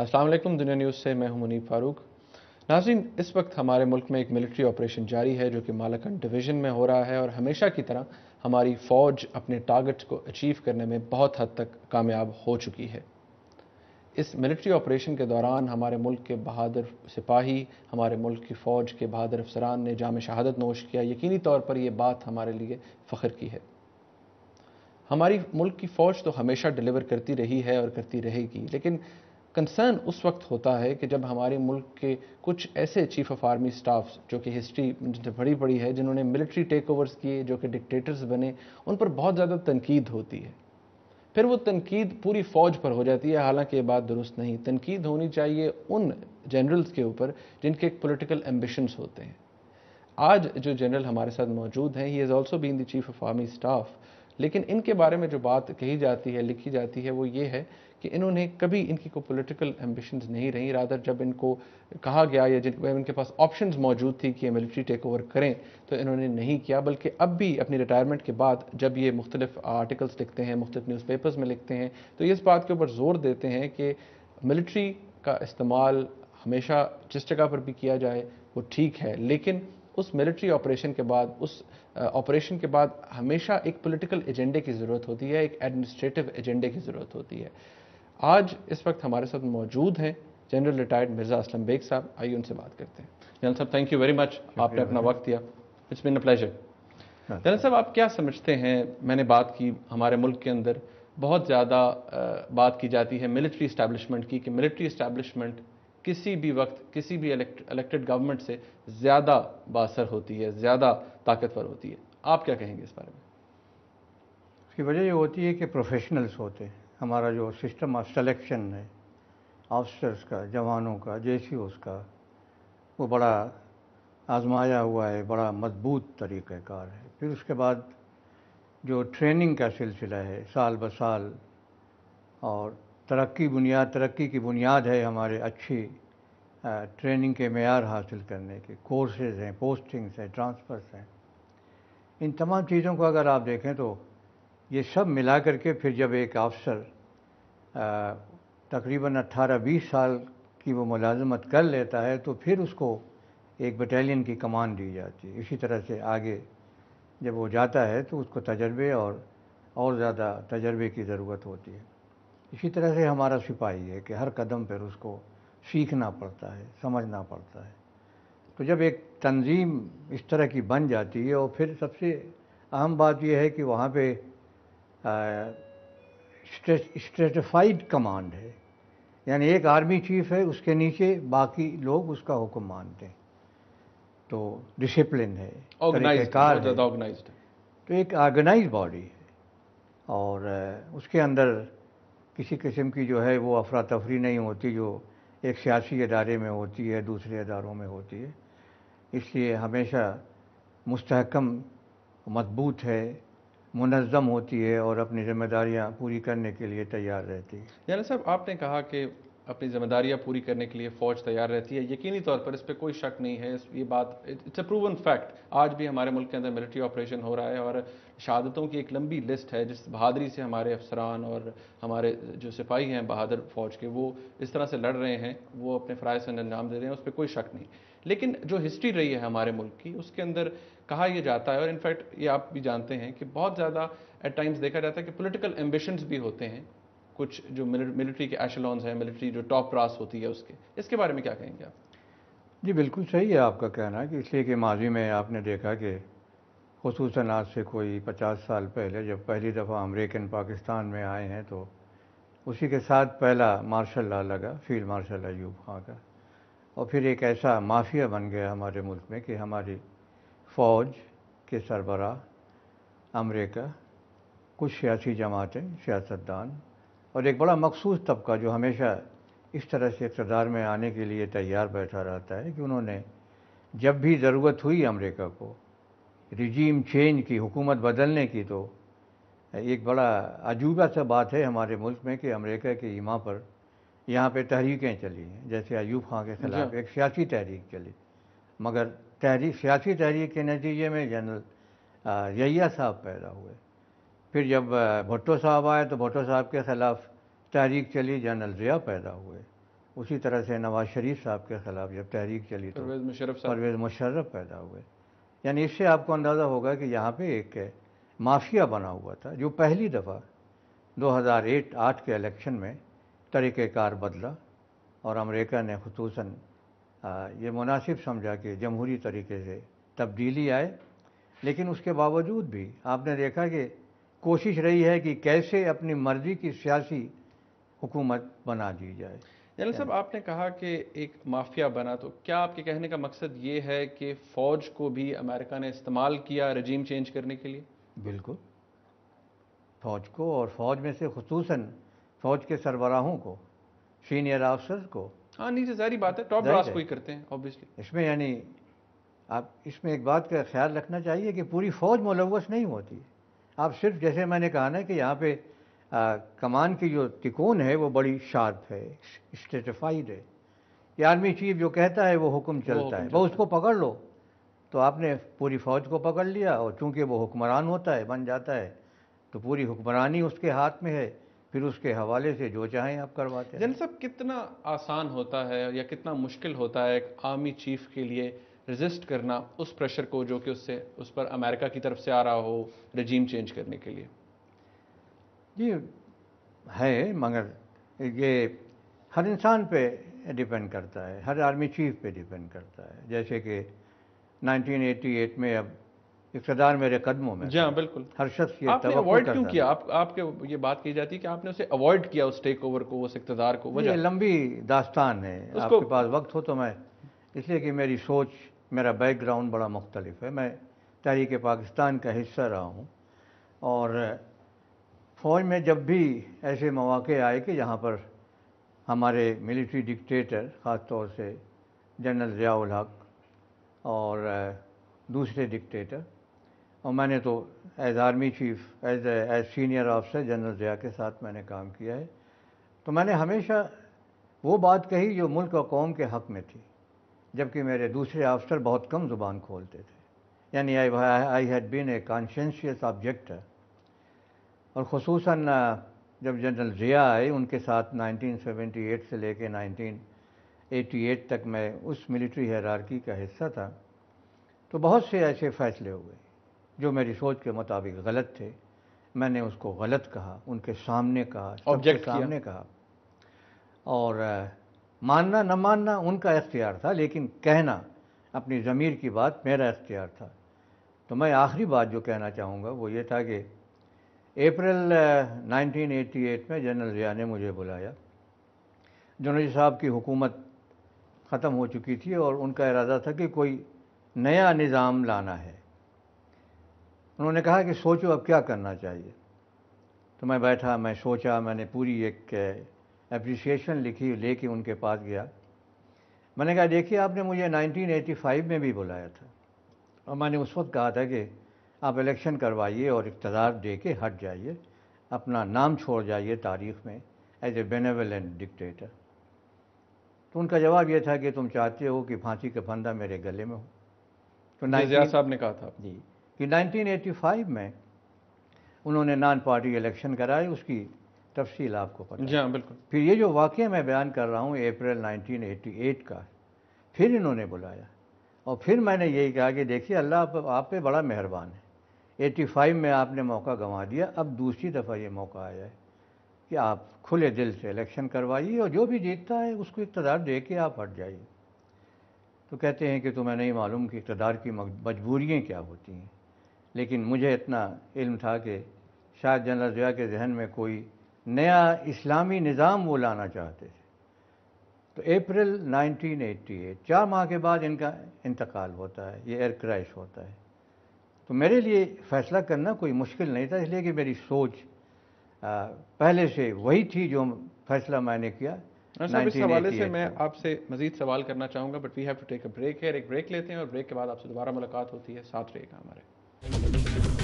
असलम दुनिया न्यूज़ से मैं हूं मुनीब फ़ारूक नाजीन इस वक्त हमारे मुल्क में एक मिलिट्री ऑपरेशन जारी है जो कि मालकन डिवीज़न में हो रहा है और हमेशा की तरह हमारी फ़ौज अपने टारगेट को अचीव करने में बहुत हद तक कामयाब हो चुकी है इस मिलिट्री ऑपरेशन के दौरान हमारे मुल्क के बहादुर सिपाही हमारे मुल्क की फ़ौज के बहादुर अफसरान ने जाम शहादत नोश किया यकीनी तौर पर यह बात हमारे लिए फ़ख्र की है हमारी मुल्क की फ़ौज तो हमेशा डिलीवर करती रही है और करती रहेगी लेकिन कंसर्न उस वक्त होता है कि जब हमारे मुल्क के कुछ ऐसे चीफ ऑफ आर्मी स्टाफ जो कि हिस्ट्री बड़ी बड़ी है जिन्होंने मिलिट्री टेक ओवर्स किए जो कि डिक्टेटर्स बने उन पर बहुत ज़्यादा तनकीद होती है फिर वो तनकीद पूरी फ़ौज पर हो जाती है हालांकि ये बात दुरुस्त नहीं तनकीद होनी चाहिए उन जनरल्स के ऊपर जिनके एक पोलिटिकल एम्बिशंस होते हैं आज जो जनरल हमारे साथ मौजूद हैं he is also been the chief of army staff लेकिन इनके बारे में जो बात कही जाती है लिखी जाती है वो ये है कि इन्होंने कभी इनकी को पॉलिटिकल एम्बिशन नहीं रही रादर जब इनको कहा गया या जिन इनके पास ऑप्शन मौजूद थी कि ये मिलिट्री टेक ओवर करें तो इन्होंने नहीं किया बल्कि अब भी अपनी रिटायरमेंट के बाद जब ये मुख्तलिफ आर्टिकल्स लिखते हैं मुख्तलिफ पेपर्स में लिखते हैं तो ये इस बात के ऊपर ज़ोर देते हैं कि मिलिट्री का इस्तेमाल हमेशा जिस जगह पर भी किया जाए वो ठीक है लेकिन उस मिलिट्री ऑपरेशन के बाद उस ऑपरेशन के बाद हमेशा एक पॉलिटिकल एजेंडे की ज़रूरत होती है एक एडमिनिस्ट्रेटिव एजेंडे की ज़रूरत होती है आज इस वक्त हमारे साथ मौजूद हैं जनरल रिटायर्ड मिर्ज़ा असलम बेग साहब आइए उनसे बात करते हैं जनरल साहब थैंक यू वेरी मच आपने अपना वक्त दिया it's been a pleasure general साहब आप क्या समझते हैं मैंने बात की हमारे मुल्क के अंदर बहुत ज़्यादा बात की जाती है मिलिट्री स्टैब्लिशमेंट की कि मिलिट्री इस्टेबलिशमेंट किसी भी वक्त किसी भी इलेक्टेड गवर्नमेंट से ज़्यादा बासर होती है ज़्यादा ताकतवर होती है आप क्या कहेंगे इस बारे में इसकी वजह ये होती है कि प्रोफेशनल्स होते हैं हमारा जो सिस्टम ऑफ सेलेक्शन है ऑफिसर्स का जवानों का जे सी का वो बड़ा आजमाया हुआ है बड़ा मजबूत तरीक़ार है फिर उसके बाद जो ट्रेनिंग का सिलसिला है साल ब साल और तरक्की बुनियाद तरक्की की बुनियाद है हमारे अच्छी ट्रेनिंग के मैार हासिल करने के कोर्सेज़ हैं पोस्टिंग्स हैं ट्रांसफ़र्स हैं इन तमाम चीज़ों को अगर आप देखें तो ये सब मिला कर के फिर जब एक अफसर तकरीबन 18-20 साल की वो मुलाजमत कर लेता है तो फिर उसको एक बटालियन की कमान दी जाती है इसी तरह से आगे जब वो जाता है तो उसको तजर्बे और और ज़्यादा तजर्बे की ज़रूरत होती है इसी तरह से हमारा सिपाही है कि हर कदम पर उसको सीखना पड़ता है समझना पड़ता है तो जब एक तंजीम इस तरह की बन जाती है और फिर सबसे अहम बात यह है कि वहाँ पे स्ट्रेटिफाइड कमांड है यानी एक आर्मी चीफ है उसके नीचे बाकी लोग उसका हुक्म मानते हैं तो डिसिप्लिन है ऑर्गेनाइज्ड तो एक ऑर्गेनाइज बॉडी है और उसके अंदर किसी किस्म की जो है वो अफरा तफरी नहीं होती जो एक सियासी अदारे में होती है दूसरे अदारों में होती है इसलिए हमेशा मुस्तकम मजबूत है मुनज़म होती है और अपनी जिम्मेदारियाँ पूरी करने के लिए तैयार रहती है यानी साहब आपने कहा कि अपनी जिम्मेदारियां पूरी करने के लिए फ़ौज तैयार रहती है यकीनी तौर पर इस पर कोई शक नहीं है ये बात इट्स अ प्रूवन फैक्ट आज भी हमारे मुल्क के अंदर मिलिट्री ऑपरेशन हो रहा है और शहादतों की एक लंबी लिस्ट है जिस बहादरी से हमारे अफसरान और हमारे जो सिपाही हैं बहादुर फ़ौज के वो इस तरह से लड़ रहे हैं वो अपने फ़राज से अंजाम दे रहे हैं उस पर कोई शक नहीं लेकिन जो हिस्ट्री रही है हमारे मुल्क की उसके अंदर कहा यह जाता है और इनफैक्ट ये आप भी जानते हैं कि बहुत ज़्यादा एट टाइम्स देखा जाता है कि पोलिटिकल एम्बिशंस भी होते हैं कुछ जो मिलिट्री के एशलॉन्स हैं मिलिट्री जो टॉप क्रास होती है उसके इसके बारे में क्या कहेंगे आप जी बिल्कुल सही है आपका कहना कि इसलिए कि माजी में आपने देखा कि खसूस आज से कोई पचास साल पहले जब पहली दफ़ा अमरीकन पाकिस्तान में आए हैं तो उसी के साथ पहला मार्शल ला लगा फील्ड मार्शल अयूब खां का और फिर एक ऐसा माफिया बन गया हमारे मुल्क में कि हमारी फ़ौज के सरबरा अमरीका कुछ सियासी जमातें सियासतदान और एक बड़ा मखसूस तबका जो हमेशा इस तरह से इकतदार में आने के लिए तैयार बैठा रहता है कि उन्होंने जब भी ज़रूरत हुई अमेरिका को रिजीम चेंज की हुकूमत बदलने की तो एक बड़ा अजूबा सा बात है हमारे मुल्क में कि अमेरिका के इमा पर यहाँ पे तहरीकें चली हैं जैसे अयूब खां के खिलाफ एक सियासी तहरीक चली मगर तहरीक सियासी तहरीक के नतीजे में जनरल यैया साहब पैदा हुए फिर जब भुट्टो साहब आए तो भुट्टो साहब के ख़िलाफ़ तहरीक चली जनरल ज़िया पैदा हुए उसी तरह से नवाज़ शरीफ साहब के ख़िलाफ़ जब तहरीक चली तो परवेज़ मुशर्रफ पैदा हुए यानी इससे आपको अंदाज़ा होगा कि यहाँ पे एक माफिया बना हुआ था जो पहली दफ़ा 2008-8 के इलेक्शन में तरीक़ार बदला और अमेरिका ने खसूस ये मुनासिब समझा कि जमहूरी तरीके से तब्दीली आए लेकिन उसके बावजूद भी आपने देखा कि कोशिश रही है कि कैसे अपनी मर्जी की सियासी हुकूमत बना दी जाए जनरल साहब आपने कहा कि एक माफिया बना तो क्या आपके कहने का मकसद ये है कि फौज को भी अमेरिका ने इस्तेमाल किया रजीम चेंज करने के लिए बिल्कुल फौज को और फौज में से खसूस फौज के सरबराहों को सीनियर ऑफिसर को हाँ नीचे जारी बात है टॉप क्लास को ही करते हैं ऑब्वियसली इसमें यानी आप इसमें एक बात का ख्याल रखना चाहिए कि पूरी फौज मुलवस नहीं होती आप सिर्फ जैसे मैंने कहा ना कि यहाँ पे आ, कमान की जो तिकोन है वो बड़ी शार्प है स्टेटिफाइड है ये आर्मी चीफ जो कहता है वो हुक्म चलता वो है वो उसको पकड़ लो तो आपने पूरी फौज को पकड़ लिया और चूंकि वो हुक्मरान होता है बन जाता है तो पूरी हुक्मरानी उसके हाथ में है फिर उसके हवाले से जो चाहें आप करवाते हैं जन सब कितना आसान होता है या कितना मुश्किल होता है एक आर्मी चीफ के लिए रिजिस्ट करना उस प्रेशर को जो कि उससे उस पर अमेरिका की तरफ से आ रहा हो रजीम चेंज करने के लिए ये है मगर ये हर इंसान पे डिपेंड करता है हर आर्मी चीफ पे डिपेंड करता है जैसे कि 1988 में अब इकतदार मेरे कदमों में जी हाँ, बिल्कुल हर शख्स ये अवॉइड क्यों किया आप आपके ये बात की जाती है कि आपने उसे अवॉइड किया उस टेक ओवर को उस इकतदार को वजह लंबी दास्तान है आपके पास वक्त हो तो मैं इसलिए कि मेरी सोच मेरा बैकग्राउंड बड़ा मुख्तलिफ है मैं तहरीक पाकिस्तान का हिस्सा रहा हूँ और फ़ौज में जब भी ऐसे मौाक़े आए कि जहाँ पर हमारे मिलिट्री डिक्टेटर ख़ास तौर से जनरल ज़ियाउल हक और दूसरे डिक्टेटर और मैंने तो as army chief as as senior officer general Zia के साथ मैंने काम किया है तो मैंने हमेशा वो बात कही जो मुल्क और कौम के हक़ में थी जबकि मेरे दूसरे अफसर बहुत कम ज़ुबान खोलते थे यानी I I had been a conscientious object और खसूस जब जनरल ज़िया आए उनके साथ 1978 से लेकर 1988 तक मैं उस मिलिट्री हैरारकी का हिस्सा था तो बहुत से ऐसे फ़ैसले हुए जो मेरी सोच के मुताबिक गलत थे मैंने उसको गलत कहा उनके सामने कहा सामने कहा और मानना न मानना उनका इख्तियार था लेकिन कहना अपनी ज़मीर की बात मेरा इख्तियार था तो मैं आखिरी बात जो कहना चाहूँगा वो ये था कि अप्रैल 1988 में जनरल जिया ने मुझे बुलाया जनरल साहब की हुकूमत ख़त्म हो चुकी थी और उनका इरादा था कि कोई नया निज़ाम लाना है उन्होंने कहा कि सोचो अब क्या करना चाहिए तो मैं बैठा मैं सोचा मैंने पूरी एक अप्रिसिएशन लिखी लेके उनके पास गया मैंने कहा देखिए आपने मुझे 1985 में भी बुलाया था और मैंने उस वक्त कहा था कि आप इलेक्शन करवाइए और इकतदार दे के हट जाइए अपना नाम छोड़ जाइए तारीख में एज ए बेनेवलेंट डिक्टेटर तो उनका जवाब यह था कि तुम चाहते हो कि फांसी का फंदा मेरे गले में हो तो नाइजिया साहब ने कहा था जी कि 1985 में उन्होंने नॉन पार्टी इलेक्शन कराए उसकी तफसील आपको पता जी हाँ बिल्कुल फिर ये जो वाक़ मैं बयान कर रहा हूँ अप्रैल 1988 का फिर इन्होंने बुलाया और फिर मैंने यही कहा कि देखिए अल्लाह आप, आप पे बड़ा मेहरबान है 85 में आपने मौका गंवा दिया अब दूसरी दफ़ा ये मौका आया है कि आप खुले दिल से इलेक्शन करवाइए और जो भी जीतता है उसको इकतदार दे के आप हट जाइए तो कहते हैं कि तुम्हें नहीं मालूम कि इकतदार की मजबूरियाँ क्या होती हैं लेकिन मुझे इतना इल्म था कि शायद जनरल जया के जहन में कोई नया इस्लामी निज़ाम वो लाना चाहते थे तो अप्रैल 1988 चार माह के बाद इनका इंतकाल होता है ये एयर क्रैश होता है तो मेरे लिए फ़ैसला करना कोई मुश्किल नहीं था इसलिए कि मेरी सोच आ, पहले से वही थी जो फैसला मैंने किया हाँ इस हवाले से मैं आपसे मजीद सवाल करना चाहूँगा but we have to take a break है एक ब्रेक लेते हैं और ब्रेक के बाद आपसे दोबारा मुलाकात होती है साथ रहेगा हमारे